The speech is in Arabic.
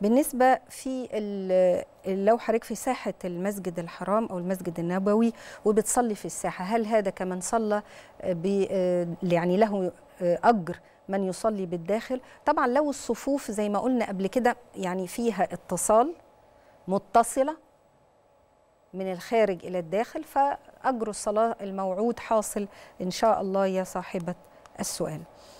بالنسبه في لو حضرتك في ساحه المسجد الحرام او المسجد النبوي وبتصلي في الساحه هل هذا كمن صلى آه، آه، يعني له آه، اجر من يصلي بالداخل طبعا لو الصفوف زي ما قلنا قبل كده يعني فيها اتصال متصله من الخارج الى الداخل فاجر الصلاه الموعود حاصل ان شاء الله يا صاحبه السؤال